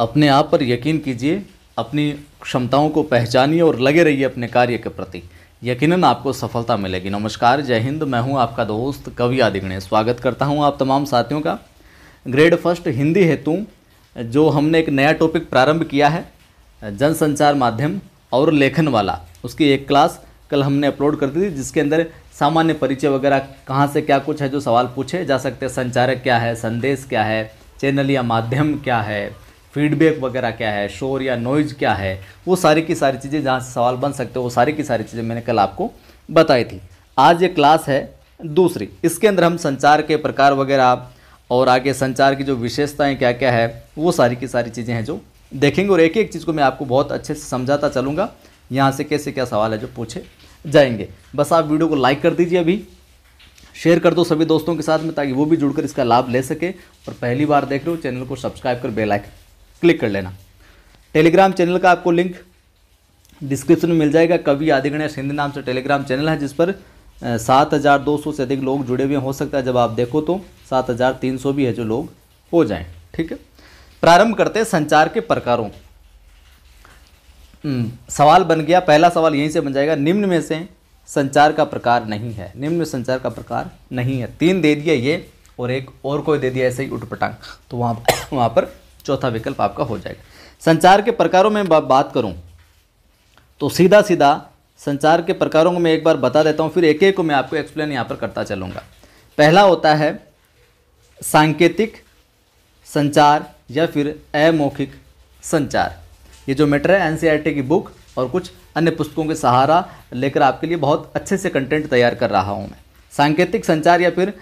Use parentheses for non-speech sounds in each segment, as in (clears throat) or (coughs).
अपने आप पर यकीन कीजिए अपनी क्षमताओं को पहचानिए और लगे रहिए अपने कार्य के प्रति यकीनन आपको सफलता मिलेगी नमस्कार जय हिंद मैं हूं आपका दोस्त कवि आदिगणे स्वागत करता हूं आप तमाम साथियों का ग्रेड फर्स्ट हिंदी हेतु जो हमने एक नया टॉपिक प्रारंभ किया है जनसंचार माध्यम और लेखन वाला उसकी एक क्लास कल हमने अपलोड कर दी थी जिसके अंदर सामान्य परिचय वगैरह कहाँ से क्या कुछ है जो सवाल पूछे जा सकते हैं संचारक क्या है संदेश क्या है चैनल या माध्यम क्या है फीडबैक वगैरह क्या है शोर या नॉइज़ क्या है वो सारी की सारी चीज़ें जहाँ से सवाल बन सकते हो वो सारी की सारी चीज़ें मैंने कल आपको बताई थी आज ये क्लास है दूसरी इसके अंदर हम संचार के प्रकार वगैरह और आगे संचार की जो विशेषताएं क्या क्या है वो सारी की सारी चीज़ें हैं जो देखेंगे और एक एक चीज़ को मैं आपको बहुत अच्छे से समझाता चलूँगा यहाँ से कैसे क्या सवाल है जो पूछे जाएंगे बस आप वीडियो को लाइक कर दीजिए अभी शेयर कर दो सभी दोस्तों के साथ में ताकि वो भी जुड़कर इसका लाभ ले सके और पहली बार देख रहे हो चैनल को सब्सक्राइब कर बेल आइकन क्लिक कर लेना टेलीग्राम चैनल का आपको लिंक डिस्क्रिप्शन में मिल जाएगा कवि आदि गणेश हिंदी नाम से टेलीग्राम चैनल है जिस पर सात हज़ार दो सौ से अधिक लोग जुड़े हुए हो सकता है जब आप देखो तो सात हज़ार तीन सौ भी है जो लोग हो जाए ठीक है प्रारंभ करते हैं संचार के प्रकारों हम्म, सवाल बन गया पहला सवाल यहीं से बन जाएगा निम्न में से संचार का प्रकार नहीं है निम्न में संचार का प्रकार नहीं है तीन दे दिया ये और एक और कोई दे दिया ऐसे ही उठपटांग तो वहाँ वहाँ पर चौथा विकल्प आपका हो जाएगा संचार के प्रकारों में बात करूँ तो सीधा सीधा संचार के प्रकारों को मैं एक बार बता देता हूँ फिर एक एक को मैं आपको एक्सप्लेन यहाँ पर करता चलूँगा पहला होता है सांकेतिक संचार या फिर अमौखिक संचार ये जो मैटर है एन e की बुक और कुछ अन्य पुस्तकों के सहारा लेकर आपके लिए बहुत अच्छे से कंटेंट तैयार कर रहा हूँ मैं सांकेतिक संचार या फिर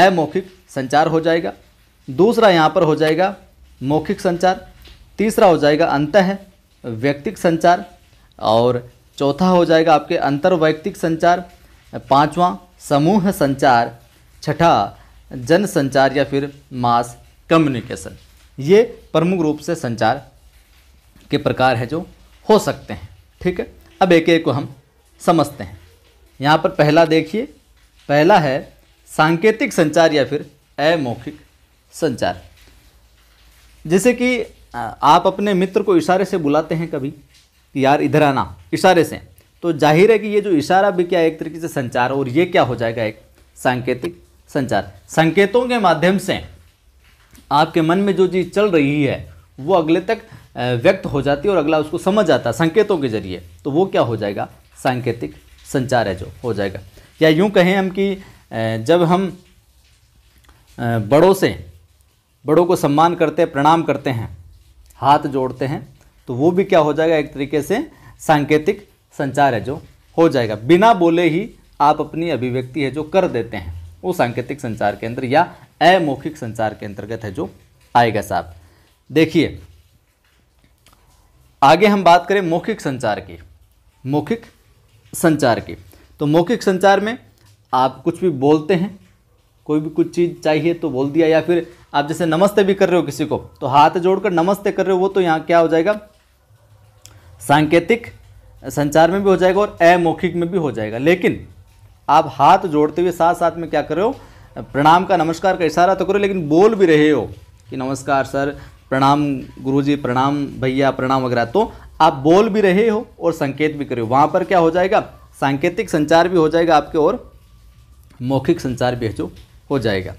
अमौखिक संचार हो जाएगा दूसरा यहाँ पर हो जाएगा मौखिक संचार तीसरा हो जाएगा अंत है व्यक्तिक संचार और चौथा हो जाएगा आपके अंतर्वैयक्तिक संचार पांचवा समूह संचार छठा जन संचार या फिर मास कम्युनिकेशन ये प्रमुख रूप से संचार के प्रकार है जो हो सकते हैं ठीक है अब एक एक को हम समझते हैं यहाँ पर पहला देखिए पहला है सांकेतिक संचार या फिर अमौखिक संचार जैसे कि आप अपने मित्र को इशारे से बुलाते हैं कभी कि यार इधर आना इशारे से तो जाहिर है कि ये जो इशारा भी क्या एक तरीके से संचार और ये क्या हो जाएगा एक सांकेतिक संचार संकेतों के माध्यम से आपके मन में जो चीज़ चल रही है वो अगले तक व्यक्त हो जाती है और अगला उसको समझ आता है संकेतों के जरिए तो वो क्या हो जाएगा सांकेतिक संचार है जो हो जाएगा या यूँ कहें हम कि जब हम बड़ों से बड़ों को सम्मान करते हैं प्रणाम करते हैं हाथ जोड़ते हैं तो वो भी क्या हो जाएगा एक तरीके से सांकेतिक संचार है जो हो जाएगा बिना बोले ही आप अपनी अभिव्यक्ति है जो कर देते हैं वो सांकेतिक संचार के अंदर या अमौखिक संचार के अंतर्गत है जो आएगा साहब देखिए आगे हम बात करें मौखिक संचार की मौखिक संचार की तो मौखिक संचार में आप कुछ भी बोलते हैं कोई भी कुछ चीज़ चाहिए तो बोल दिया या फिर आप जैसे नमस्ते भी कर रहे हो किसी को तो हाथ जोड़कर नमस्ते कर रहे हो वो तो यहाँ क्या हो जाएगा सांकेतिक संचार में भी हो जाएगा और अमौखिक में भी हो जाएगा लेकिन आप हाथ जोड़ते हुए साथ साथ में क्या कर रहे हो प्रणाम का नमस्कार का इशारा तो करो लेकिन बोल भी रहे हो कि नमस्कार सर प्रणाम गुरुजी प्रणाम भैया प्रणाम वगैरह तो आप बोल भी रहे हो और संकेत भी कर रहे हो वहाँ पर क्या हो जाएगा सांकेतिक संचार भी हो जाएगा आपके और मौखिक संचार भी है जो हो जाएगा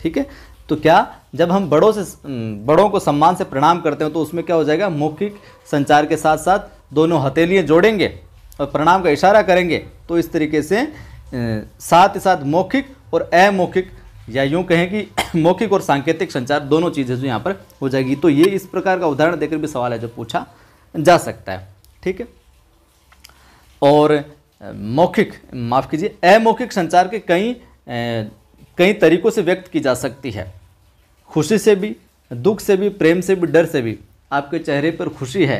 ठीक है तो क्या जब हम बड़ों से बड़ों को सम्मान से प्रणाम करते हैं तो उसमें क्या हो जाएगा मौखिक संचार के साथ साथ दोनों हथेलियाँ जोड़ेंगे और प्रणाम का इशारा करेंगे तो इस तरीके से साथ ही साथ मौखिक और अमौखिक या यूँ कहें कि (clears throat) मौखिक और सांकेतिक संचार दोनों चीज़ें जो यहाँ पर हो जाएगी तो ये इस प्रकार का उदाहरण देकर भी सवाल है जो पूछा जा सकता है ठीक है और मौखिक माफ़ कीजिए अमौखिक संचार के कई कई तरीकों से व्यक्त की जा सकती है खुशी से भी दुख से भी प्रेम से भी डर से भी आपके चेहरे पर खुशी है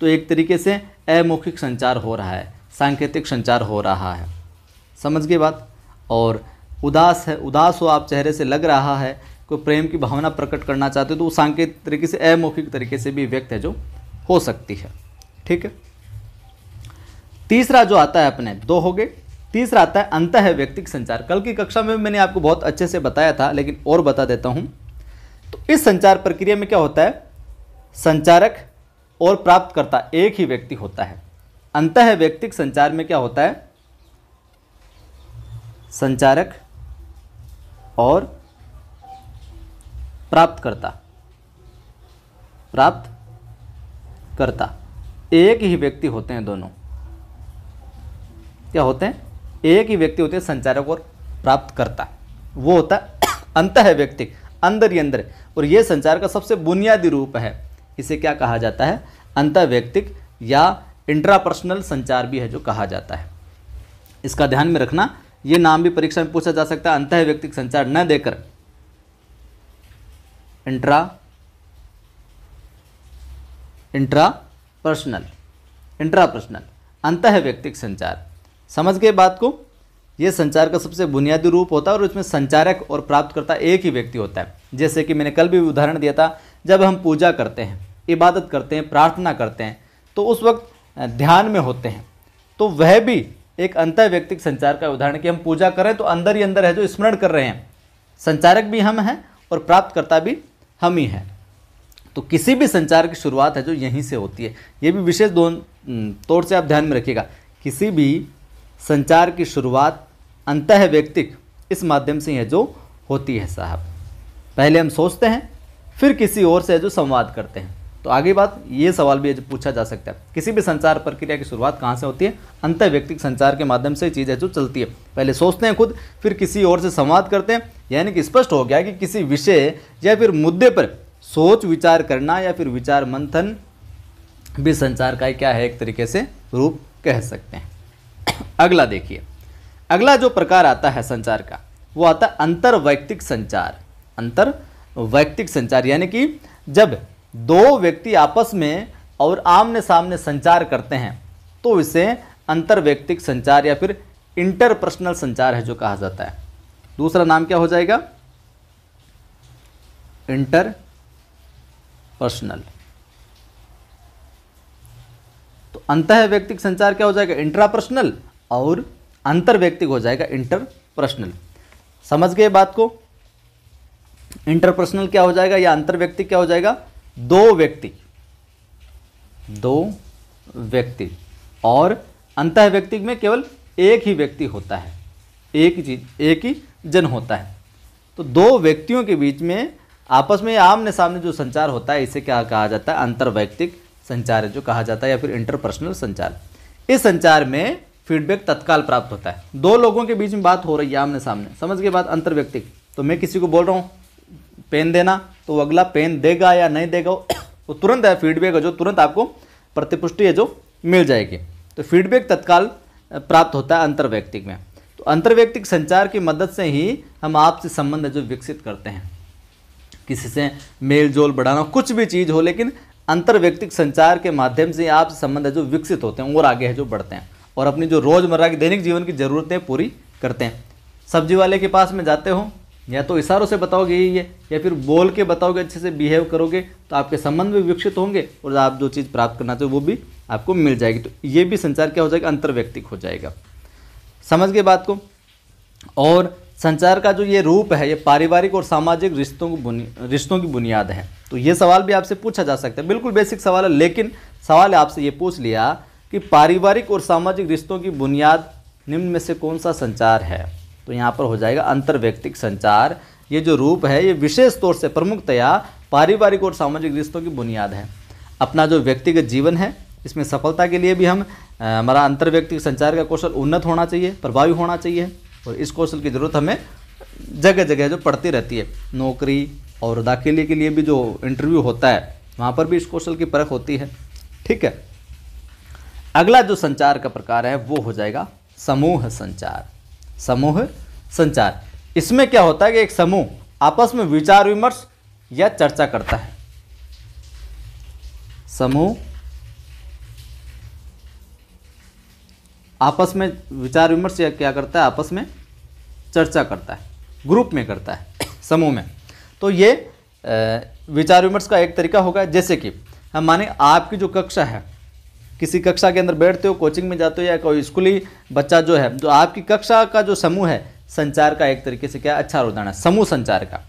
तो एक तरीके से अमौखिक संचार हो रहा है सांकेतिक संचार हो रहा है समझ गए बात और उदास है उदास हो आप चेहरे से लग रहा है कोई प्रेम की भावना प्रकट करना चाहते हो तो वो सांकेतिक तरीके से अमौखिक तरीके से भी व्यक्त है जो हो सकती है ठीक है तीसरा जो आता है अपने दो हो गए तीसरा आता है अंत है व्यक्तिक संचार कल की कक्षा में मैंने आपको बहुत अच्छे से बताया था लेकिन और बता देता हूँ तो इस संचार प्रक्रिया में क्या होता है संचारक और प्राप्तकर्ता एक ही व्यक्ति होता है अंत है व्यक्तिक संचार में क्या होता है संचारक और प्राप्तकर्ता प्राप्त करता एक ही व्यक्ति होते हैं दोनों क्या होते हैं एक ही व्यक्ति होते संचारक और प्राप्त करता वो होता है अंत है व्यक्ति अंदर ही अंदर और ये संचार का सबसे बुनियादी रूप है इसे क्या कहा जाता है अंत व्यक्तिक या इंट्रापर्सनल संचार भी है जो कहा जाता है इसका ध्यान में रखना ये नाम भी परीक्षा में पूछा जा सकता है अंत व्यक्तिक संचार न देकर intra intra personal intra personal अंत व्यक्तिक संचार समझ गए बात को ये संचार का सबसे बुनियादी रूप होता है और उसमें संचारक और प्राप्तकर्ता एक ही व्यक्ति होता है जैसे कि मैंने कल भी उदाहरण दिया था जब हम पूजा करते हैं इबादत करते हैं प्रार्थना करते हैं तो उस वक्त ध्यान में होते हैं तो वह भी एक अंत व्यक्तिक संचार का उदाहरण कि हम पूजा करें तो अंदर ही अंदर है जो स्मरण कर रहे हैं संचारक भी हम हैं और प्राप्तकर्ता भी हम ही हैं तो किसी भी संचार की शुरुआत है जो यहीं से होती है ये भी विशेष तौर से आप ध्यान में रखिएगा किसी भी संचार की शुरुआत अंत व्यक्तिक इस माध्यम से है जो होती है साहब पहले हम सोचते हैं फिर किसी और से जो संवाद करते हैं तो आगे बात ये सवाल भी है जो पूछा जा सकता है किसी भी संचार प्रक्रिया की शुरुआत कहाँ से होती है अंत व्यक्तिक संचार के माध्यम से चीज़ है जो चलती है पहले सोचते हैं खुद फिर किसी और से संवाद करते हैं यानी कि स्पष्ट हो गया कि किसी विषय या फिर मुद्दे पर सोच विचार करना या फिर विचार मंथन भी संचार का क्या है एक तरीके से रूप कह सकते हैं अगला देखिए अगला जो प्रकार आता है संचार का वो आता है अंतर्वैयक्तिक संचार अंतर वैयक्तिक संचार यानी कि जब दो व्यक्ति आपस में और आमने सामने संचार करते हैं तो इसे अंतर्वैयक्तिक संचार या फिर इंटरपर्सनल संचार है जो कहा जाता है दूसरा नाम क्या हो जाएगा इंटर पर्सनल अंत व्यक्तिक संचार क्या हो जाएगा इंट्रापर्सनल और अंतर व्यक्तिक हो जाएगा इंटरपर्सनल समझ गए बात को इंटरपर्सनल क्या हो जाएगा या अंतर व्यक्ति क्या हो जाएगा दो व्यक्ति दो व्यक्ति और अंत व्यक्ति में केवल एक ही व्यक्ति होता है एक चीज एक ही जन होता है तो दो व्यक्तियों के बीच में आपस में आमने सामने जो संचार होता है इसे क्या कहा जाता है अंतर्वैयक्तिक संचार है जो कहा जाता है या फिर इंटरपर्सनल संचार इस संचार में फीडबैक तत्काल प्राप्त होता है दो लोगों के बीच में बात हो रही है आमने सामने समझ के बाद अंतर्व्यक्तिक तो मैं किसी को बोल रहा हूँ पेन देना तो अगला पेन देगा या नहीं देगा वो तुरंत है फीडबैक है जो तुरंत आपको प्रतिपुष्टि है जो मिल जाएगी तो फीडबैक तत्काल प्राप्त होता है अंतर्व्यक्तिक में तो अंतर्व्यक्तिक संचार की मदद से ही हम आपसे संबंध जो विकसित करते हैं किसी से मेल जोल बढ़ाना कुछ भी चीज़ हो लेकिन अंतर्व्यक्तिक संचार के माध्यम से आप संबंध है जो विकसित होते हैं और आगे है जो बढ़ते हैं और अपनी जो रोज़मर्रा की दैनिक जीवन की ज़रूरतें पूरी करते हैं सब्जी वाले के पास में जाते हो या तो इशारों से बताओगे ये या फिर बोल के बताओगे अच्छे से बिहेव करोगे तो आपके संबंध भी विकसित होंगे और आप जो चीज़ प्राप्त करना हो वो भी आपको मिल जाएगी तो ये भी संचार क्या हो जाएगा अंतर्व्यक्तिक हो जाएगा समझ गए बात को और संचार का जो ये रूप है ये पारिवारिक और सामाजिक रिश्तों को रिश्तों की बुनियाद है तो ये सवाल भी आपसे पूछा जा सकता है बिल्कुल बेसिक सवाल है लेकिन सवाल आपसे ये पूछ लिया कि पारिवारिक और सामाजिक रिश्तों की बुनियाद निम्न में से कौन सा संचार है तो यहाँ पर हो जाएगा अंतर्व्यक्तिक संचार ये जो रूप है ये विशेष तौर से प्रमुखतया पारिवारिक और सामाजिक रिश्तों की बुनियाद है अपना जो व्यक्तिगत जीवन है इसमें सफलता के लिए भी हम हमारा अंतर्व्यक्तिक संचार का कौशल उन्नत होना चाहिए प्रभावी होना चाहिए और इस कौशल की ज़रूरत हमें जगह जगह जो पड़ती रहती है नौकरी और दाखिले के लिए भी जो इंटरव्यू होता है वहाँ पर भी इस कौशल की परख होती है ठीक है अगला जो संचार का प्रकार है वो हो जाएगा समूह संचार समूह संचार इसमें क्या होता है कि एक समूह आपस में विचार विमर्श या चर्चा करता है समूह आपस में विचार विमर्श या क्या करता है आपस में चर्चा करता है ग्रुप में करता है समूह में तो ये विचार विमर्श का एक तरीका होगा जैसे कि हम माने आपकी जो कक्षा है किसी कक्षा के अंदर बैठते हो कोचिंग में जाते हो या कोई स्कूली बच्चा जो है जो तो आपकी कक्षा का जो समूह है संचार का एक तरीके से क्या अच्छा उदाहरण है समूह संचार का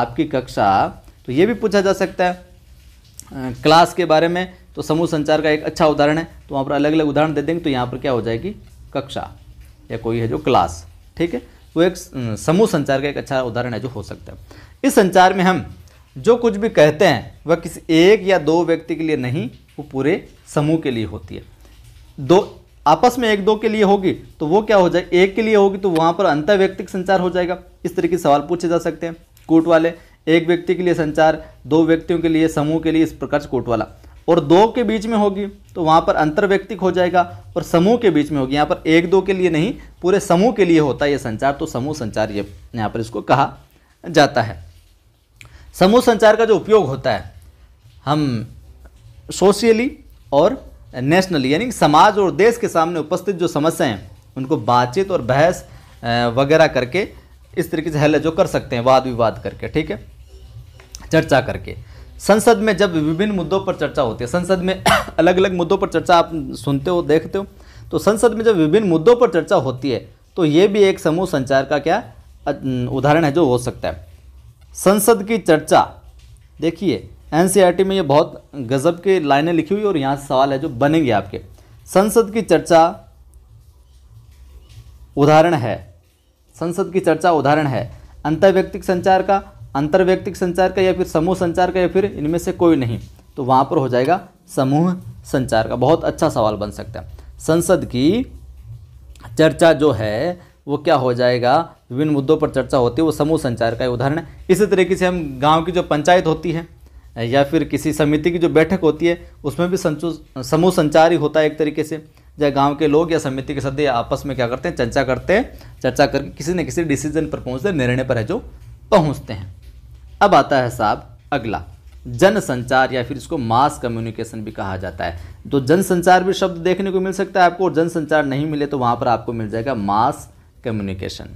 आपकी कक्षा तो ये भी पूछा जा सकता है क्लास के बारे में तो समूह संचार का एक अच्छा उदाहरण है तो वहाँ पर अलग अलग उदाहरण दे देंगे तो यहाँ पर क्या हो जाएगी कक्षा या कोई है जो क्लास ठीक है वो एक समूह संचार का एक अच्छा उदाहरण है जो हो सकता है इस संचार में हम जो कुछ भी कहते हैं वह किसी एक या दो व्यक्ति के लिए नहीं वो पूरे समूह के लिए होती है दो आपस में एक दो के लिए होगी तो वो क्या हो जाए एक के लिए होगी तो वहाँ पर अंतर व्यक्तिक संचार हो जाएगा इस तरीके के सवाल पूछे जा सकते हैं कोट वाले एक व्यक्ति के लिए संचार दो व्यक्तियों के लिए समूह के लिए इस प्रकार से कोट वाला और दो के बीच में होगी तो वहाँ पर अंतर्व्यक्तिक हो जाएगा और समूह के बीच में होगी यहाँ पर एक दो के लिए नहीं पूरे समूह के लिए होता है ये संचार तो समूह संचार ये यहाँ पर इसको कहा जाता है समूह संचार का जो उपयोग होता है हम सोशियली और नेशनली यानी समाज और देश के सामने उपस्थित जो समस्याएं हैं उनको बातचीत और बहस वगैरह करके इस तरीके से हल जो कर सकते हैं वाद विवाद करके ठीक है चर्चा करके संसद में जब विभिन्न मुद्दों पर चर्चा होती है संसद में (coughs) अलग अलग मुद्दों पर चर्चा आप सुनते हो देखते हो तो संसद में जब विभिन्न मुद्दों पर चर्चा होती है तो ये भी एक समूह संचार का क्या उदाहरण है जो हो सकता है संसद की चर्चा देखिए एन में ये बहुत गज़ब के लाइनें लिखी हुई और यहाँ सवाल है जो बनेंगे आपके संसद की चर्चा उदाहरण है संसद की चर्चा उदाहरण है अंतर्व्यक्तिक संचार का अंतर्व्यक्तिक संचार का या फिर समूह संचार का या फिर इनमें से कोई नहीं तो वहाँ पर हो जाएगा समूह संचार का बहुत अच्छा सवाल बन सकता है संसद की चर्चा जो है वो क्या हो जाएगा विभिन्न मुद्दों पर चर्चा होती है वो समूह संचार का उदाहरण है इसी तरीके से हम गांव की जो पंचायत होती है या फिर किसी समिति की जो बैठक होती है उसमें भी समूह संचार ही होता है एक तरीके से या गांव के लोग या समिति के सदस्य आपस में क्या करते हैं चर्चा करते हैं चर्चा करके किसी न किसी डिसीजन पर पहुँचते निर्णय पर है जो पहुँचते हैं अब आता है साहब अगला जनसंचार या फिर इसको मास कम्युनिकेशन भी कहा जाता है तो जनसंचार भी शब्द देखने को मिल सकता है आपको और जनसंचार नहीं मिले तो वहाँ पर आपको मिल जाएगा मास कम्युनिकेशन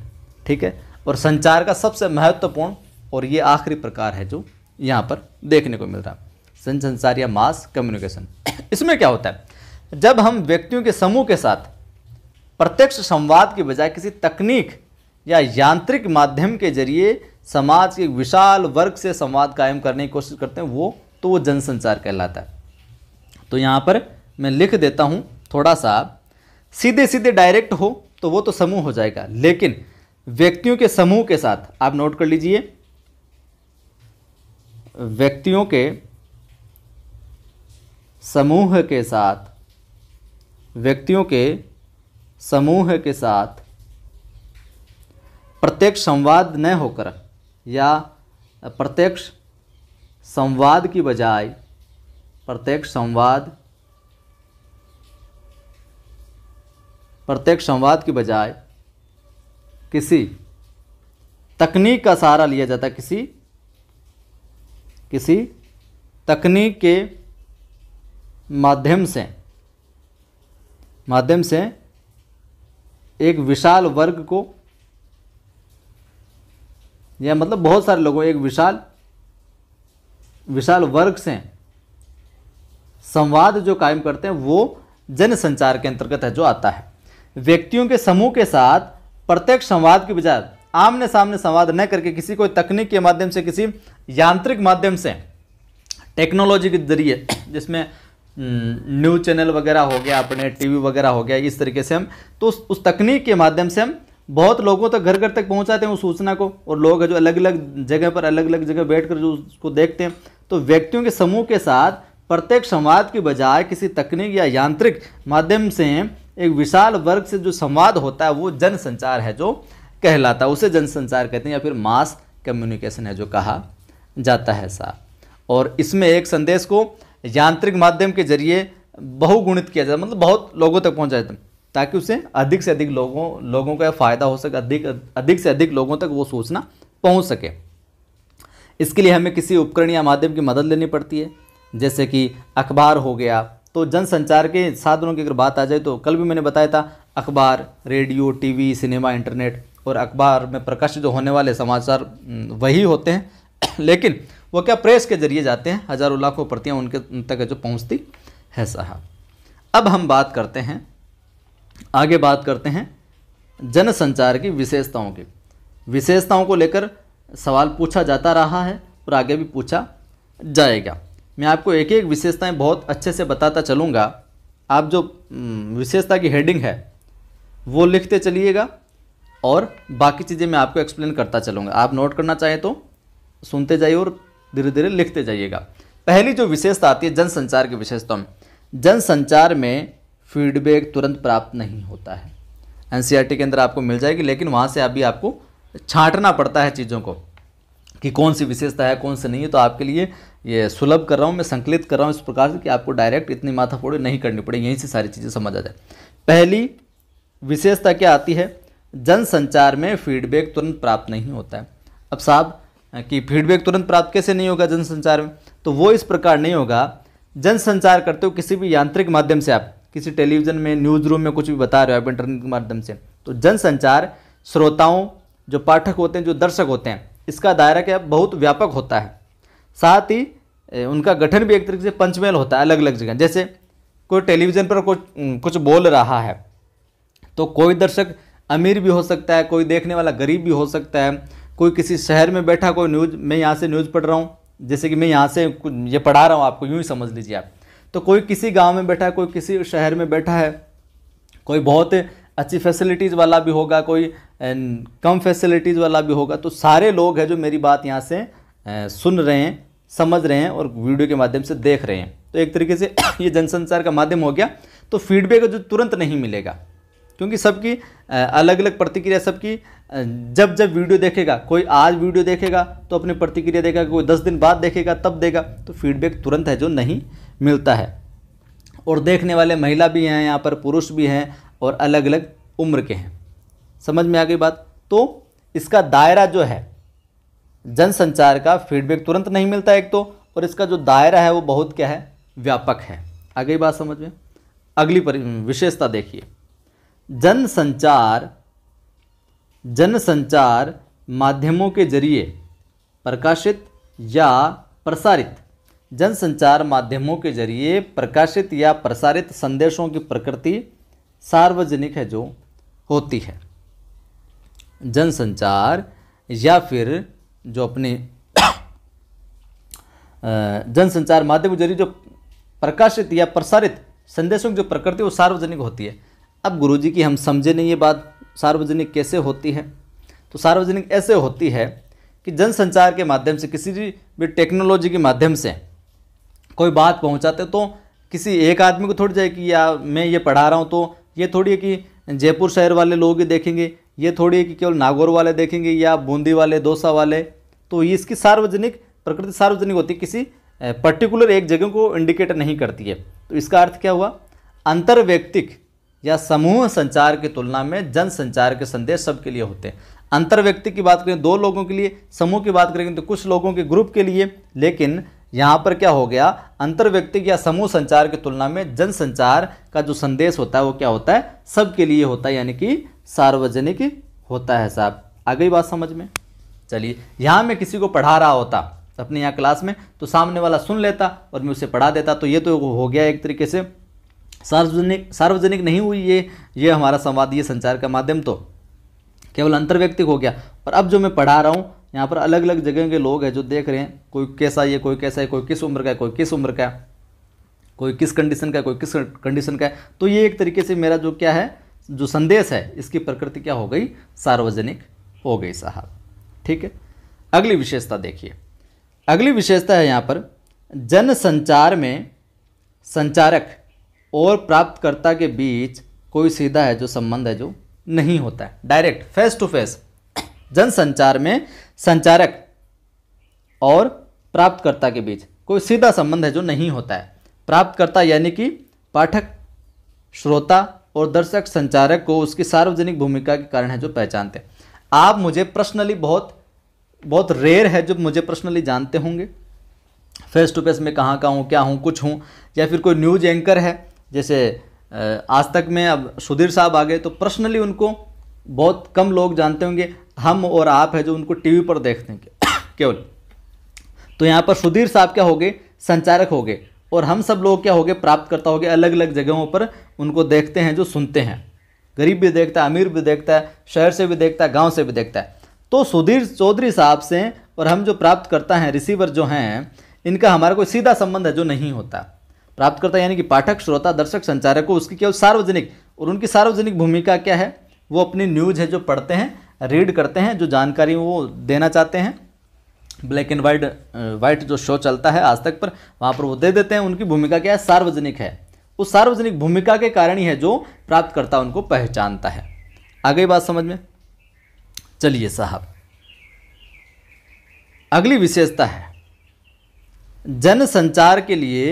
ठीक है और संचार का सबसे महत्वपूर्ण और ये आखिरी प्रकार है जो यहाँ पर देखने को मिल रहा है जनसंचार या मास कम्युनिकेशन इसमें क्या होता है जब हम व्यक्तियों के समूह के साथ प्रत्यक्ष संवाद के बजाय किसी तकनीक या यांत्रिक माध्यम के जरिए समाज के विशाल वर्ग से संवाद कायम करने की कोशिश करते हैं वो तो वो जनसंचार कहलाता है तो यहाँ पर मैं लिख देता हूँ थोड़ा सा सीधे सीधे डायरेक्ट हो तो वो तो समूह हो जाएगा लेकिन व्यक्तियों के समूह के साथ आप नोट कर लीजिए व्यक्तियों के समूह के साथ व्यक्तियों के समूह के साथ प्रत्येक संवाद न होकर या प्रत्यक्ष संवाद की बजाय प्रत्यक्ष संवाद प्रत्यक्ष संवाद की बजाय किसी तकनीक का सहारा लिया जाता है किसी किसी तकनीक के माध्यम से माध्यम से एक विशाल वर्ग को या मतलब बहुत सारे लोगों एक विशाल विशाल वर्ग से संवाद जो कायम करते हैं वो जनसंचार के अंतर्गत है जो आता है व्यक्तियों के समूह के साथ प्रत्यक्ष संवाद के बजाय आमने सामने संवाद न करके किसी को तकनीक के माध्यम से किसी यांत्रिक माध्यम से टेक्नोलॉजी के जरिए जिसमें हम्म, न्यूज़ चैनल वगैरह हो गया अपने टीवी वगैरह हो गया इस तरीके से हम तो उस, उस तकनीक के माध्यम से हम बहुत लोगों तक घर घर तक पहुंचाते हैं उस सूचना को और लोग जो अलग अलग जगह पर अलग अलग जगह बैठ कर जो उसको देखते हैं तो व्यक्तियों के समूह के साथ प्रत्येक संवाद के बजाय किसी तकनीक या यांत्रिक माध्यम से एक विशाल वर्ग से जो संवाद होता है वो जनसंचार है जो कहलाता है उसे जनसंचार कहते हैं या फिर मास कम्युनिकेशन है जो कहा जाता है सा और इसमें एक संदेश को यांत्रिक माध्यम के जरिए बहुगुणित किया जाता है मतलब बहुत लोगों तक पहुँचा जाता है ताकि उसे अधिक से अधिक लोगों लोगों का फ़ायदा हो सके अधिक अधिक से अधिक लोगों तक वो सूचना पहुंच सके इसके लिए हमें किसी उपकरण या माध्यम की मदद लेनी पड़ती है जैसे कि अखबार हो गया तो जनसंचार के साधनों की अगर बात आ जाए तो कल भी मैंने बताया था अखबार रेडियो टीवी सिनेमा इंटरनेट और अखबार में प्रकाशित जो होने वाले समाचार वही होते हैं (coughs) लेकिन वो क्या प्रेस के जरिए जाते हैं हज़ारों लाखों प्रतियाँ उनके तक जो पहुँचती है साहब अब हम बात करते हैं आगे बात करते हैं जनसंचार की विशेषताओं की विशेषताओं को लेकर सवाल पूछा जाता रहा है और आगे भी पूछा जाएगा मैं आपको एक एक विशेषताएं बहुत अच्छे से बताता चलूँगा आप जो विशेषता की हेडिंग है वो लिखते चलिएगा और बाकी चीज़ें मैं आपको एक्सप्लेन करता चलूँगा आप नोट करना चाहें तो सुनते जाइए और धीरे धीरे लिखते जाइएगा पहली जो विशेषता आती है जनसंचार की विशेषता में जनसंचार में फीडबैक तुरंत प्राप्त नहीं होता है एन के अंदर आपको मिल जाएगी लेकिन वहाँ से अभी आपको छाँटना पड़ता है चीज़ों को कि कौन सी विशेषता है कौन सी नहीं है तो आपके लिए ये सुलभ कर रहा हूँ मैं संकलित कर रहा हूँ इस प्रकार से कि आपको डायरेक्ट इतनी माथा फोड़े नहीं करनी पड़े यहीं से सारी चीज़ें समझ आ जाए पहली विशेषता क्या आती है जनसंचार में फीडबैक तुरंत प्राप्त नहीं होता है अब साहब कि फीडबैक तुरंत प्राप्त कैसे नहीं होगा जनसंचार में तो वो इस प्रकार नहीं होगा जनसंचार करते हो किसी भी यांत्रिक माध्यम से आप किसी टेलीविज़न में न्यूज़ रूम में कुछ भी बता रहे हो आप इंटरनेट के माध्यम से तो जनसंचार श्रोताओं जो पाठक होते हैं जो दर्शक होते हैं इसका दायरा क्या बहुत व्यापक होता है साथ ही उनका गठन भी एक तरीके से पंचमेल होता है अलग अलग जगह जैसे कोई टेलीविज़न पर कुछ कुछ बोल रहा है तो कोई दर्शक अमीर भी हो सकता है कोई देखने वाला गरीब भी हो सकता है कोई किसी शहर में बैठा कोई न्यूज मैं यहाँ से न्यूज़ पढ़ रहा हूँ जैसे कि मैं यहाँ से ये पढ़ा रहा हूँ आपको यूँ ही समझ लीजिए आप तो कोई किसी गांव में बैठा है कोई किसी शहर में बैठा है कोई बहुत अच्छी फैसिलिटीज़ वाला भी होगा कोई अं, कम फैसिलिटीज़ वाला भी होगा तो सारे लोग हैं जो मेरी बात यहाँ से अं, सुन रहे हैं समझ रहे हैं और वीडियो के माध्यम से देख रहे हैं तो एक तरीके से (coughs) ये जनसंचार का माध्यम हो गया तो फीडबैक जो तुरंत नहीं मिलेगा क्योंकि सबकी अं, अलग अलग प्रतिक्रिया सबकी जब जब वीडियो देखेगा कोई आज वीडियो देखेगा तो अपनी प्रतिक्रिया देगा कोई दस दिन बाद देखेगा तब देगा तो फीडबैक तुरंत है जो नहीं मिलता है और देखने वाले महिला भी हैं यहाँ पर पुरुष भी हैं और अलग अलग उम्र के हैं समझ में आ गई बात तो इसका दायरा जो है जनसंचार का फीडबैक तुरंत नहीं मिलता एक तो और इसका जो दायरा है वो बहुत क्या है व्यापक है आ गई बात समझ में अगली विशेषता देखिए जनसंचार जनसंचार माध्यमों के जरिए प्रकाशित या प्रसारित जनसंचार माध्यमों के जरिए प्रकाशित या प्रसारित संदेशों की प्रकृति सार्वजनिक है जो होती है जनसंचार या फिर जो अपने जनसंचार माध्यम के जरिए जो प्रकाशित या प्रसारित संदेशों की जो प्रकृति वो सार्वजनिक होती है अब गुरुजी की हम समझे नहीं ये बात सार्वजनिक कैसे होती है तो सार्वजनिक ऐसे होती है कि जनसंचार के माध्यम से किसी भी टेक्नोलॉजी के माध्यम से कोई बात पहुंचाते तो किसी एक आदमी को थोड़ी जाए कि या मैं ये पढ़ा रहा हूँ तो ये थोड़ी है कि जयपुर शहर वाले लोग ही देखेंगे ये थोड़ी है कि केवल नागौर वाले देखेंगे या बूंदी वाले दोसा वाले तो ये इसकी सार्वजनिक प्रकृति सार्वजनिक होती है किसी पर्टिकुलर एक जगह को इंडिकेट नहीं करती है तो इसका अर्थ क्या हुआ अंतर्व्यक्तिक या समूह संचार की तुलना में जन संचार के संदेश सबके लिए होते हैं अंतर व्यक्ति की बात करें दो लोगों के लिए समूह की बात करेंगे तो कुछ लोगों के ग्रुप के लिए लेकिन यहाँ पर क्या हो गया अंतर्व्यक्तिक या समूह संचार की तुलना में जनसंचार का जो संदेश होता है वो क्या होता है सबके लिए होता है यानी कि सार्वजनिक होता है साहब आ गई बात समझ में चलिए यहाँ मैं किसी को पढ़ा रहा होता अपने यहाँ क्लास में तो सामने वाला सुन लेता और मैं उसे पढ़ा देता तो ये तो हो गया एक तरीके से सार्वजनिक सार्वजनिक नहीं हुई ये ये हमारा संवाद ये संचार का माध्यम तो केवल अंतर्व्यक्तिक हो गया और अब जो मैं पढ़ा रहा हूँ यहाँ पर अलग अलग जगह के लोग हैं जो देख रहे हैं कोई कैसा ये कोई कैसा है कोई किस उम्र का है कोई किस उम्र का है कोई किस कंडीशन का है कोई किस कंडीशन का है तो ये एक तरीके से मेरा जो क्या है जो संदेश है इसकी प्रकृति क्या हो गई सार्वजनिक हो गई साहब ठीक है अगली विशेषता देखिए अगली विशेषता है यहाँ पर जन संचार में संचारक और प्राप्तकर्ता के बीच कोई सीधा है जो संबंध है जो नहीं होता है डायरेक्ट फेस टू फेस जन संचार में संचारक और प्राप्तकर्ता के बीच कोई सीधा संबंध है जो नहीं होता है प्राप्तकर्ता यानी कि पाठक श्रोता और दर्शक संचारक को उसकी सार्वजनिक भूमिका के कारण है जो पहचानते हैं आप मुझे पर्सनली बहुत बहुत रेयर है जो मुझे पर्सनली जानते होंगे फेस टू फेस में कहाँ का हूँ क्या हूँ कुछ हूँ या फिर कोई न्यूज एंकर है जैसे आज तक में अब सुधीर साहब आ गए तो पर्सनली उनको बहुत कम लोग जानते होंगे हम और आप है जो उनको टीवी पर देखते हैं (coughs) केवल तो यहाँ पर सुधीर साहब क्या हो गए संचारक हो गए और हम सब लोग क्या हो गए प्राप्त करता हो गए अलग अलग जगहों पर उनको देखते हैं जो सुनते हैं गरीब भी देखता है अमीर भी देखता है शहर से भी देखता है गांव से भी देखता है तो सुधीर चौधरी साहब से और हम जो प्राप्त करता है रिसीवर जो हैं इनका हमारा कोई सीधा संबंध है जो नहीं होता प्राप्त करता यानी कि पाठक श्रोता दर्शक संचारक को उसकी केवल सार्वजनिक और उनकी सार्वजनिक भूमिका क्या है वो अपनी न्यूज है जो पढ़ते हैं रीड करते हैं जो जानकारी वो देना चाहते हैं ब्लैक एंड वाइट वाइट जो शो चलता है आज तक पर वहाँ पर वो दे देते हैं उनकी भूमिका क्या है सार्वजनिक है उस सार्वजनिक भूमिका के कारण ही है जो प्राप्तकर्ता उनको पहचानता है आ गई बात समझ में चलिए साहब अगली विशेषता है जनसंचार के लिए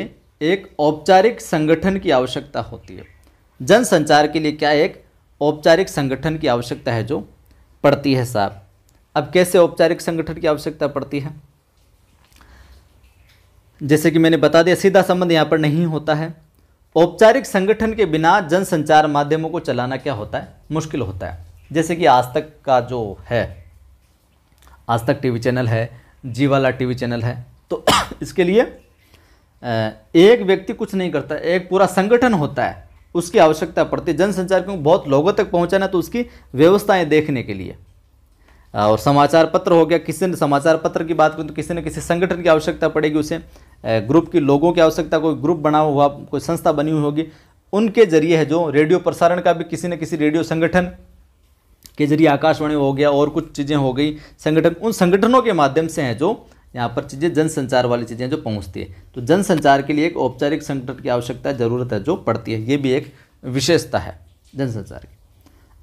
एक औपचारिक संगठन की आवश्यकता होती है जनसंचार के लिए क्या एक औपचारिक संगठन की आवश्यकता है जो पड़ती है साहब अब कैसे औपचारिक संगठन की आवश्यकता पड़ती है जैसे कि मैंने बता दिया सीधा संबंध यहाँ पर नहीं होता है औपचारिक संगठन के बिना जनसंचार माध्यमों को चलाना क्या होता है मुश्किल होता है जैसे कि आज तक का जो है आज तक टीवी चैनल है जी वाला टीवी चैनल है तो (coughs) इसके लिए एक व्यक्ति कुछ नहीं करता एक पूरा संगठन होता है उसकी आवश्यकता पड़ती है जनसंचार क्योंकि बहुत लोगों तक पहुँचाना तो उसकी व्यवस्थाएँ देखने के लिए और समाचार पत्र हो गया किसी ने समाचार पत्र की बात करें तो किसी न किसी संगठन की आवश्यकता पड़ेगी उसे ग्रुप की लोगों की आवश्यकता कोई ग्रुप बना हुआ कोई संस्था बनी हुई होगी उनके जरिए है जो रेडियो प्रसारण का भी किसी न किसी रेडियो संगठन के जरिए आकाशवाणी हो गया और कुछ चीज़ें हो गई संगठन उन संगठनों के माध्यम से हैं जो यहाँ पर चीज़ें जनसंचार वाली चीज़ें जो पहुँचती है तो जनसंचार के लिए एक औपचारिक संकट की आवश्यकता ज़रूरत है जो पड़ती है ये भी एक विशेषता है जनसंचार की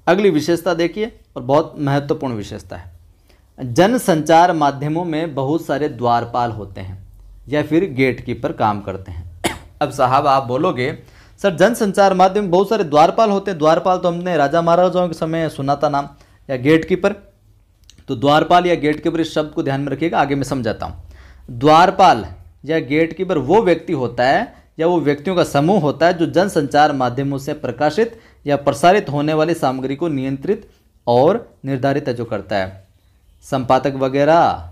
अगली विशेषता देखिए और बहुत महत्वपूर्ण विशेषता है जनसंचार माध्यमों में बहुत सारे द्वारपाल होते हैं या फिर गेट कीपर काम करते हैं (coughs) अब साहब आप बोलोगे सर जनसंचार माध्यम बहुत सारे द्वारपाल होते हैं द्वारपाल तो हमने राजा महाराजाओं के समय सुना था नाम या गेट कीपर तो द्वारपाल या गेट कीपर इस शब्द को ध्यान में रखिएगा आगे मैं समझाता हूँ द्वारपाल या गेट कीपर वो व्यक्ति होता है या वो व्यक्तियों का समूह होता है जो जनसंचार माध्यमों से प्रकाशित या प्रसारित होने वाली सामग्री को नियंत्रित और निर्धारित जो करता है संपादक वगैरह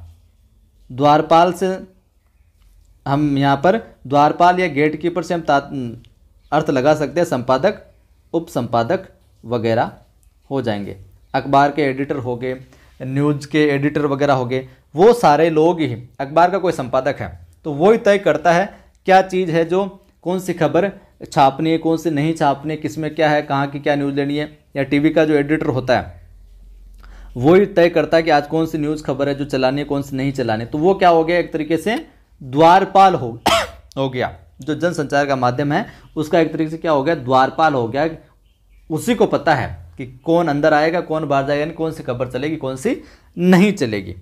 द्वारपाल से हम यहाँ पर द्वारपाल या गेट कीपर से हम अर्थ लगा सकते हैं संपादक उप संपादक वगैरह हो जाएंगे अखबार के एडिटर हो गए न्यूज़ के एडिटर वगैरह हो गए वो सारे लोग ही अखबार का कोई संपादक है तो वो ही तय करता है क्या चीज़ है जो कौन सी खबर छापनी है कौन सी नहीं छापनी है किस में क्या है कहाँ की क्या न्यूज़ लेनी है या टीवी का जो एडिटर होता है वो ही तय करता है कि आज कौन सी न्यूज़ खबर है जो चलानी है कौन सी नहीं चलानी तो वो क्या हो गया एक तरीके से द्वारपाल हो (coughs) हो गया जो जनसंचार का माध्यम है उसका एक तरीके से क्या हो गया द्वारपाल हो गया उसी को पता है कि कौन अंदर आएगा कौन बाहर जाएगा यानी कौन सी खबर चलेगी कौन सी नहीं चलेगी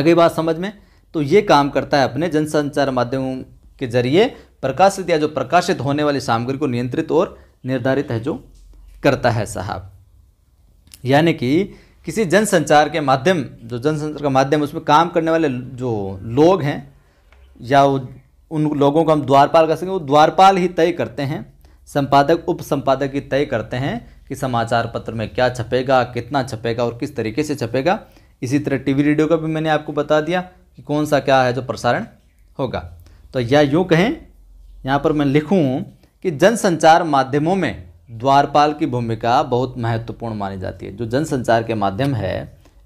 आगे बात समझ में तो ये काम करता है अपने जनसंचार माध्यमों के जरिए प्रकाशित या जो प्रकाशित होने वाली सामग्री को नियंत्रित और निर्धारित है जो करता है साहब यानी कि किसी जनसंचार के माध्यम जो जनसंचार का माध्यम उसमें काम करने वाले जो लोग हैं या उन लोगों को हम द्वारपाल कर सकें वो द्वारपाल ही तय करते हैं संपादक उप संपादक ही तय करते हैं कि समाचार पत्र में क्या छपेगा कितना छपेगा और किस तरीके से छपेगा इसी तरह टीवी रेडियो का भी मैंने आपको बता दिया कि कौन सा क्या है जो प्रसारण होगा तो या यूँ कहें यहाँ पर मैं लिखूँ कि जनसंचार माध्यमों में द्वारपाल की भूमिका बहुत महत्वपूर्ण मानी जाती है जो जनसंचार के माध्यम है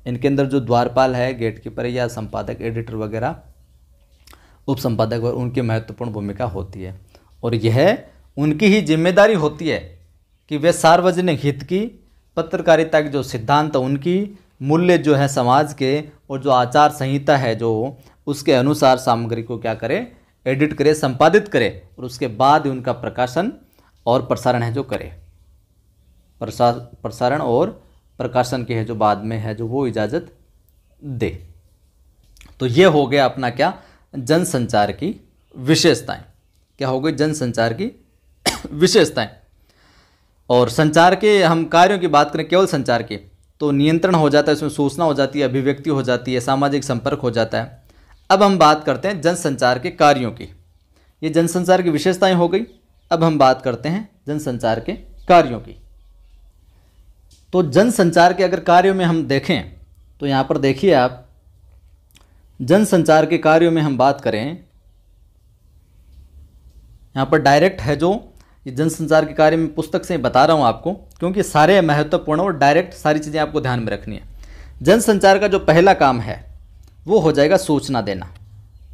इनके अंदर जो द्वारपाल है गेट कीपर या संपादक एडिटर वगैरह उप संपादक और उनकी महत्वपूर्ण भूमिका होती है और यह उनकी ही जिम्मेदारी होती है कि वे सार्वजनिक हित की पत्रकारिता के जो सिद्धांत उनकी मूल्य जो है समाज के और जो आचार संहिता है जो उसके अनुसार सामग्री को क्या करें एडिट करें संपादित करें और उसके बाद उनका प्रकाशन और प्रसारण है जो करे प्रसा प्रसारण और प्रकाशन के है जो बाद में है जो वो इजाज़त दे तो ये हो गया अपना क्या जनसंचार की विशेषताएं क्या हो गई जनसंचार की विशेषताएं और संचार के हम कार्यों की बात करें केवल संचार के तो नियंत्रण हो जाता है उसमें सूचना हो जाती है अभिव्यक्ति हो जाती है सामाजिक संपर्क हो जाता है अब हम बात करते हैं जनसंचार के कार्यों की ये जनसंचार की विशेषताएं हो गई अब हम बात करते हैं जनसंचार के कार्यों की तो जनसंचार के अगर कार्यों में हम देखें तो यहाँ पर देखिए आप जनसंचार के कार्यों में हम बात करें यहाँ पर डायरेक्ट है जो ये जनसंचार के कार्य में पुस्तक से बता रहा हूँ आपको क्योंकि सारे महत्वपूर्ण और डायरेक्ट सारी चीज़ें आपको ध्यान में रखनी है जनसंचार का जो पहला काम है वो हो जाएगा सूचना देना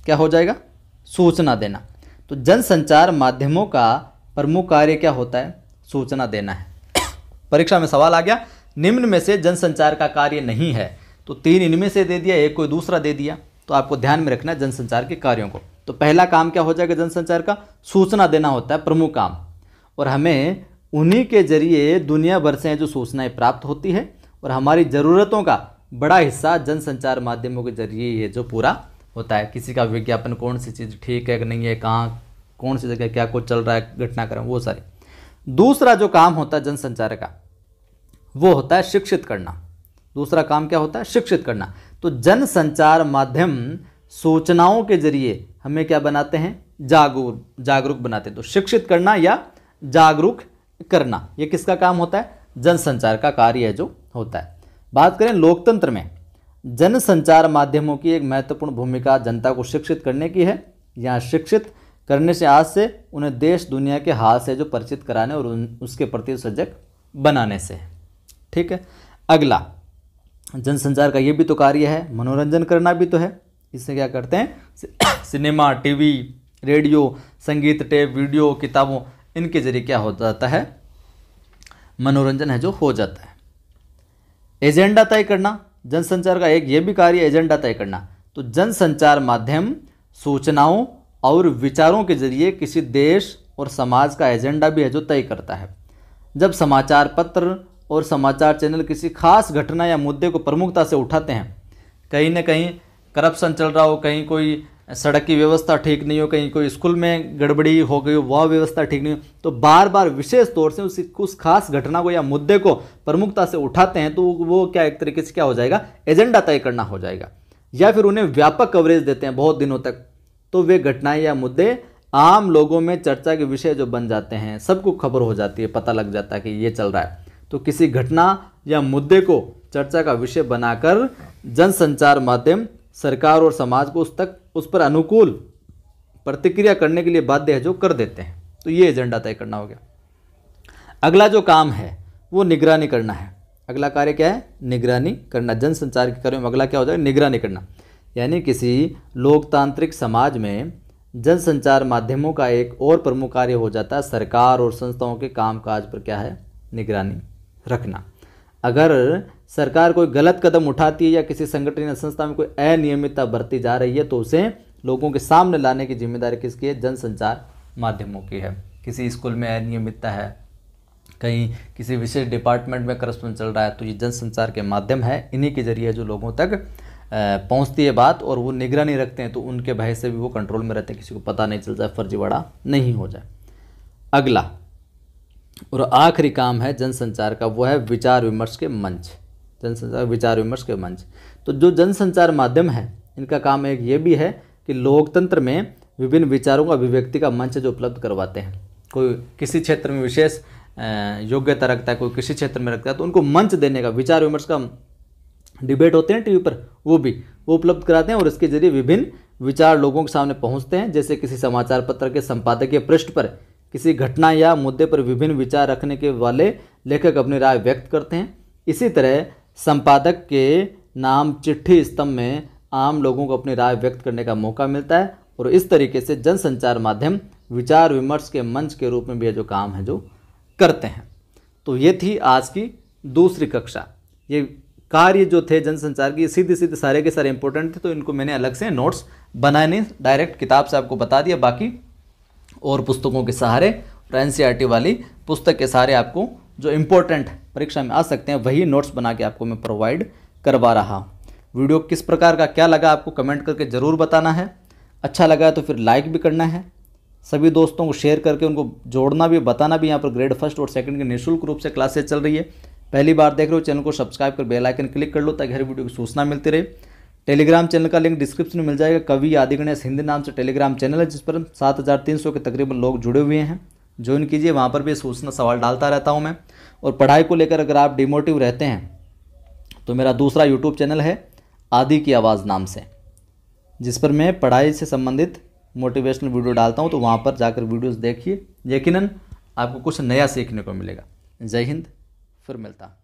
क्या हो जाएगा सूचना देना तो जनसंचार माध्यमों का प्रमुख कार्य क्या होता है सूचना देना है परीक्षा में सवाल आ गया निम्न में से जनसंचार का कार्य नहीं है तो तीन इनमें से दे दिया एक कोई दूसरा दे दिया तो आपको ध्यान में रखना है जनसंचार के कार्यों को तो पहला काम क्या हो जाएगा जनसंचार का सूचना देना होता है प्रमुख काम और हमें उन्हीं के जरिए दुनिया भर से जो सूचनाएं प्राप्त होती है और हमारी ज़रूरतों का बड़ा हिस्सा जनसंचार माध्यमों के जरिए ये जो पूरा होता है किसी का विज्ञापन कौन सी चीज़ ठीक है कि नहीं है कहाँ कौन सी जगह क्या कुछ चल रहा है घटनाक्रम वो सारे दूसरा जो काम होता है जनसंचार का वो होता है शिक्षित करना दूसरा काम क्या होता है शिक्षित करना तो जनसंचार माध्यम सूचनाओं के जरिए हमें क्या बनाते हैं जागरूक जागरूक बनाते हैं तो शिक्षित करना या जागरूक करना ये किसका काम होता है जनसंचार का कार्य है जो होता है बात करें लोकतंत्र में जनसंचार माध्यमों की एक महत्वपूर्ण भूमिका जनता को शिक्षित करने की है यहाँ शिक्षित करने से आज से उन्हें देश दुनिया के हाल से जो परिचित कराने और उन, उसके प्रति सजग बनाने से ठीक है अगला जनसंचार का ये भी तो कार्य है मनोरंजन करना भी तो है इससे क्या करते हैं सिनेमा टीवी रेडियो संगीत टेप वीडियो किताबों इनके ज़रिए क्या हो जाता है मनोरंजन है जो हो जाता है एजेंडा तय करना जनसंचार का एक ये भी कार्य एजेंडा तय करना तो जनसंचार माध्यम सूचनाओं और विचारों के जरिए किसी देश और समाज का एजेंडा भी है जो तय करता है जब समाचार पत्र और समाचार चैनल किसी खास घटना या मुद्दे को प्रमुखता से उठाते हैं कहीं ना कहीं करप्शन चल रहा हो कहीं कोई सड़क की व्यवस्था ठीक नहीं हो कहीं कोई स्कूल में गड़बड़ी हो गई हो वह व्यवस्था ठीक नहीं हो तो बार बार विशेष तौर से उसी उस खास घटना को या मुद्दे को प्रमुखता से उठाते हैं तो वो क्या एक तरीके से क्या हो जाएगा एजेंडा तय करना हो जाएगा या फिर उन्हें व्यापक कवरेज देते हैं बहुत दिनों तक तो वे घटनाएं या मुद्दे आम लोगों में चर्चा के विषय जो बन जाते हैं सबको खबर हो जाती है पता लग जाता है कि ये चल रहा है तो किसी घटना या मुद्दे को चर्चा का विषय बनाकर जनसंचार माध्यम सरकार और समाज को उस तक उस पर अनुकूल प्रतिक्रिया करने के लिए बाध्य है जो कर देते हैं तो ये एजेंडा तय करना हो गया अगला जो काम है वो निगरानी करना है अगला कार्य क्या है निगरानी करना जन संचार के कार्यों में अगला क्या हो जाएगा निगरानी करना यानी किसी लोकतांत्रिक समाज में जन संचार माध्यमों का एक और प्रमुख कार्य हो जाता है सरकार और संस्थाओं के कामकाज पर क्या है निगरानी रखना अगर सरकार कोई गलत कदम उठाती है या किसी संगठन या संस्था में कोई अनियमितता बरती जा रही है तो उसे लोगों के सामने लाने की जिम्मेदारी किसकी है जनसंचार माध्यमों की है किसी स्कूल में अनियमितता है कहीं किसी विशेष डिपार्टमेंट में करस्पन चल रहा है तो ये जनसंचार के माध्यम है इन्हीं के जरिए जो लोगों तक पहुंचती है बात और वो निगरानी रखते हैं तो उनके भय से भी वो कंट्रोल में रहते हैं किसी को पता नहीं चल जाए फर्जीवाड़ा नहीं हो जाए अगला और आखिरी काम है जनसंचार का वो है विचार विमर्श के मंच जनसंचार विचार विमर्श के मंच तो जो जनसंचार माध्यम है इनका काम एक ये भी है कि लोकतंत्र में विभिन्न विचारों का अभिव्यक्ति का मंच जो उपलब्ध करवाते हैं कोई किसी क्षेत्र में विशेष योग्यता रखता है कोई किसी क्षेत्र में रखता है तो उनको मंच देने का विचार विमर्श का डिबेट होते हैं टीवी पर वो भी वो उपलब्ध कराते हैं और इसके जरिए विभिन्न विचार लोगों के सामने पहुंचते हैं जैसे किसी समाचार पत्र के संपादकीय पृष्ठ पर किसी घटना या मुद्दे पर विभिन्न विचार रखने के वाले लेखक अपनी राय व्यक्त करते हैं इसी तरह संपादक के नाम चिट्ठी स्तंभ में आम लोगों को अपनी राय व्यक्त करने का मौका मिलता है और इस तरीके से जनसंचार माध्यम विचार विमर्श के मंच के रूप में भी जो काम है जो करते हैं तो ये थी आज की दूसरी कक्षा ये कार्य जो थे जनसंचार की सीधे सीधे सारे के सारे इंपॉर्टेंट थे तो इनको मैंने अलग से नोट्स बनाए नहीं डायरेक्ट किताब से आपको बता दिया बाकी और पुस्तकों के सहारे और एन e वाली पुस्तक के सहारे आपको जो इम्पोर्टेंट परीक्षा में आ सकते हैं वही नोट्स बना के आपको मैं प्रोवाइड करवा रहा हूँ वीडियो किस प्रकार का क्या लगा आपको कमेंट करके ज़रूर बताना है अच्छा लगा तो फिर लाइक भी करना है सभी दोस्तों को शेयर करके उनको जोड़ना भी बताना भी यहाँ पर ग्रेड फर्स्ट और सेकंड के निःशुल्क रूप से क्लासेस चल रही है पहली बार देख रहे हो चैनल को सब्सक्राइब कर बेल आइकन क्लिक कर लो ताकि हर वीडियो की सूचना मिलती रहे टेलीग्राम चैनल का लिंक डिस्क्रिप्शन में मिल जाएगा कवि आदिगणेश गणेश हिंदी नाम से टेलीग्राम चैनल है जिस पर सात के तकरीबन लोग जुड़े हुए हैं ज्वाइन कीजिए वहाँ पर भी सूचना सवाल डालता रहता हूँ मैं और पढ़ाई को लेकर अगर आप डिमोटिव रहते हैं तो मेरा दूसरा यूट्यूब चैनल है आदि की आवाज़ नाम से जिस पर मैं पढ़ाई से संबंधित मोटिवेशनल वीडियो डालता हूँ तो वहाँ पर जाकर वीडियोज़ देखिए यकीन आपको कुछ नया सीखने को मिलेगा जय हिंद फिर मिलता हूँ